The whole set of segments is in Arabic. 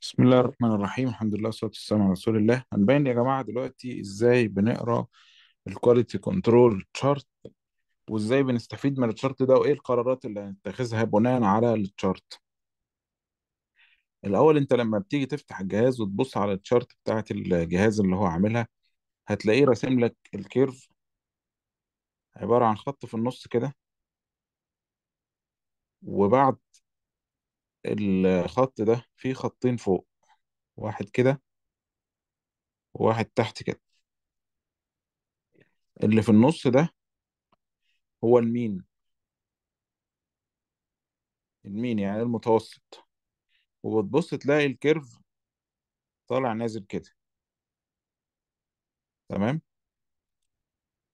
بسم الله الرحمن الرحيم الحمد لله والصلاة والسلام على رسول الله هنبين يا جماعة دلوقتي ازاي بنقرا الكواليتي كنترول تشارت وازاي بنستفيد من التشارت ده وايه القرارات اللي هنتخذها بناء على التشارت الاول انت لما بتيجي تفتح الجهاز وتبص على التشارت بتاعت الجهاز اللي هو عاملها هتلاقيه راسم لك الكيرف عبارة عن خط في النص كده وبعد الخط ده فيه خطين فوق واحد كده وواحد تحت كده اللي في النص ده هو المين المين يعني المتوسط وبتبص تلاقي الكيرف طالع نازل كده تمام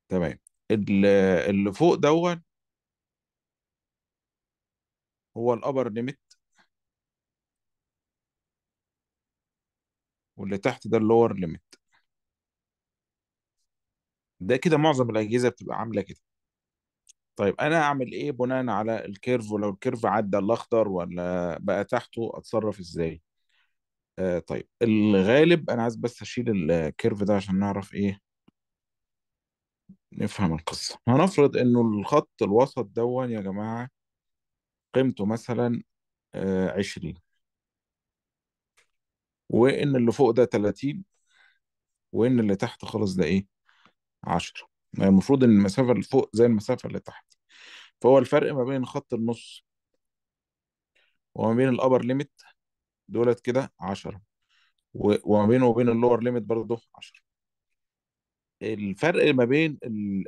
تمام اللي فوق دوت هو الابر ليميت واللي تحت ده اللور ليميت ده كده معظم الاجهزه بتبقى عامله كده طيب انا اعمل ايه بناء على الكيرف ولو الكيرف عدى الاخضر ولا بقى تحته اتصرف ازاي آه طيب الغالب انا عايز بس اشيل الكيرف ده عشان نعرف ايه نفهم القصه هنفرض انه الخط الوسط دون يا جماعه قيمته مثلا آه، عشرين وان اللي فوق ده 30 وان اللي تحت خالص ده ايه 10 يعني المفروض ان المسافه اللي فوق زي المسافه اللي تحت فهو الفرق ما بين خط النص وما بين الابر ليميت دولت كده 10 وما بينه وبين اللور ليميت برضه 10 الفرق ما بين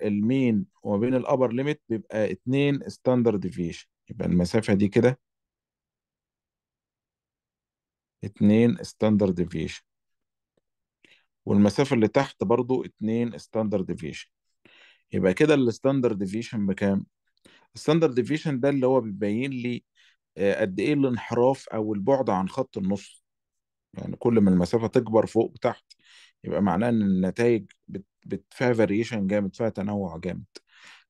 المين وما بين الابر ليميت بيبقى 2 ستاندرد ديفيشن يبقى المسافه دي كده اتنين ستاندرد ديفيشن والمسافة اللي تحت برضو اتنين ستاندرد ديفيشن يبقى كده الستاندرد ديفيشن بكام؟ الستاندرد ديفيشن ده اللي هو بيبين لي آه، قد ايه الانحراف او البعد عن خط النص يعني كل ما المسافة تكبر فوق وتحت يبقى معناه ان النتائج بت... فيها فاريشن جامد فيها تنوع جامد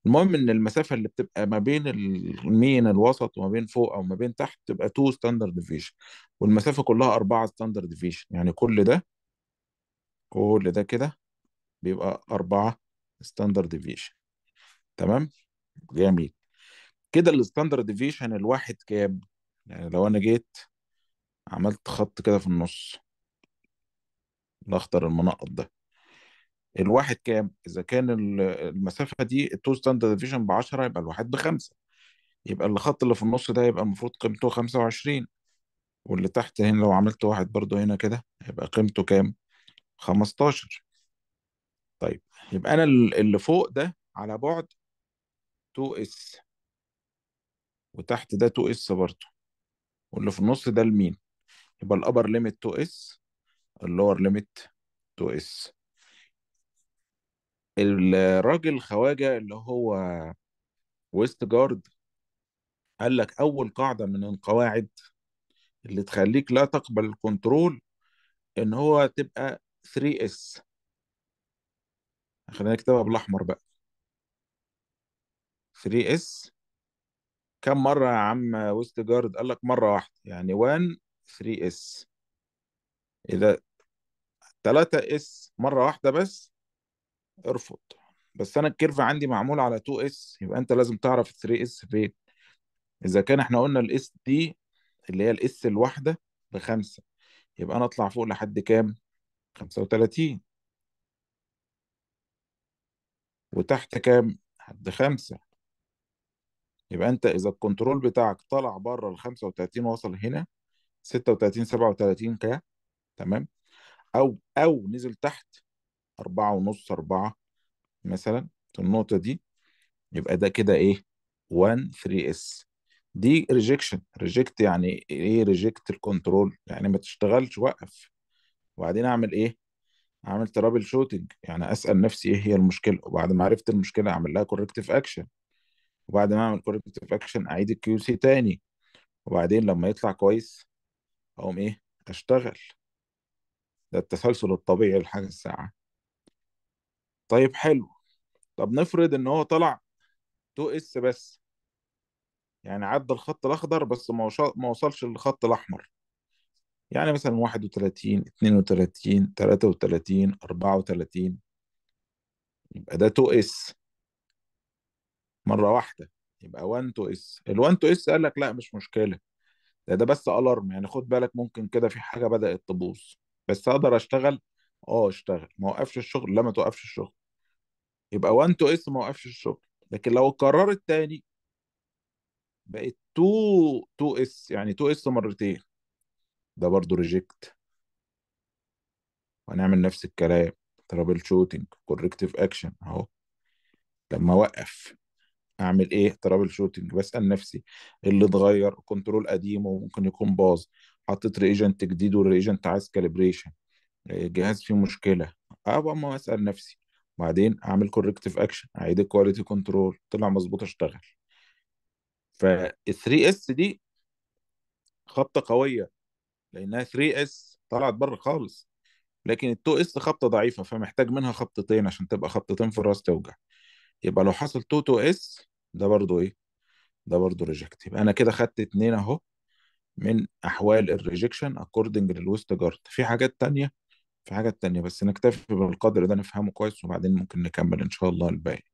المهم ان المسافه اللي بتبقى ما بين المين الوسط وما بين فوق او ما بين تحت تبقى 2 ستاندرد ديفيشن والمسافه كلها 4 ستاندرد ديفيشن يعني كل ده كل ده كده بيبقى 4 ستاندرد ديفيشن تمام جميل كده الستاندرد ديفيشن الواحد كام يعني لو انا جيت عملت خط كده في النص الاخضر المنقط ده الواحد كام اذا كان المسافه دي التو ستاندرد ديفيشن ب 10 يبقى الواحد بخمسه يبقى الخط اللي في النص ده يبقى المفروض قيمته 25 واللي تحت هنا لو عملت واحد برضو هنا كده يبقى قيمته كام 15 طيب يبقى انا اللي فوق ده على بعد 2 s وتحت ده 2 s برضو واللي في النص ده لمين يبقى الابر ليميت 2 s اللور ليميت 2 s الراجل خواجه اللي هو ويست جارد قال لك اول قاعده من القواعد اللي تخليك لا تقبل الكنترول ان هو تبقى 3 اس خلينا نكتبها بالاحمر بقى 3 اس كم مره يا عم ويست جارد قال لك مره واحده يعني 1 3 اس اذا 3 اس مره واحده بس ارفض بس انا الكيرف عندي معمول على 2 اس يبقى انت لازم تعرف 3 اس فين اذا كان احنا قلنا الاس دي اللي هي الاس الواحده بخمسه يبقى انا اطلع فوق لحد كام 35 وتحت كام حد خمسة يبقى انت اذا الكنترول بتاعك طلع بره ال 35 وصل هنا 36 37 كام؟ تمام او او نزل تحت أربعة ونص أربعة مثلا النقطة دي يبقى ده كده إيه 1 3 اس دي ريجكشن ريجكت يعني إيه ريجكت الكنترول يعني ما تشتغلش وقف وبعدين أعمل إيه أعمل ترابل شوتنج يعني أسأل نفسي إيه هي المشكلة وبعد ما عرفت المشكلة أعمل لها كوركتيف أكشن وبعد ما أعمل كوركتيف أكشن أعيد الكيو سي تاني وبعدين لما يطلع كويس أقوم إيه أشتغل ده التسلسل الطبيعي لحاجة الساعة طيب حلو طب نفرض ان هو طلع 2 اس بس يعني عدى الخط الاخضر بس ما ما وصلش للخط الاحمر يعني مثلا 31 32 33 34 يبقى ده 2 اس مره واحده يبقى 1 2 اس ال 1 2 اس قال لك لا مش مشكله ده ده بس الارم يعني خد بالك ممكن كده في حاجه بدات تبوظ بس اقدر اشتغل اه اشتغل ما وقفش الشغل لا ما توقفش الشغل يبقى وان تو اس ما وقفش الشغل لكن لو اتكررت تاني بقت تو تو اس يعني تو اس مرتين ده برضو ريجكت وهنعمل نفس الكلام ترابل شوتنج كوركتيف اكشن اهو لما اوقف اعمل ايه ترابل شوتنج بسال نفسي اللي اتغير كنترول قديم وممكن يكون باظ حطيت ريجنت جديد والريجنت عايز كاليبريشن الجهاز فيه مشكله ابقى ما اسال نفسي بعدين اعمل كوركتيف اكشن اعيد الكواليتي كنترول طلع مظبوط اشتغل ف 3 اس دي خبطه قويه لانها 3 اس طلعت بره خالص لكن ال 2 اس خبطه ضعيفه فمحتاج منها خبطتين عشان تبقى خبطتين في الراس توجع يبقى لو حصل 2 2 اس ده برضو ايه ده برضو ريجكت يبقى انا كده خدت اتنين اهو من احوال الريجكشن اكوردنج للويست جارد في حاجات تانية في حاجة تانية بس نكتفي بالقدر ده نفهمه كويس وبعدين ممكن نكمل إن شاء الله الباقي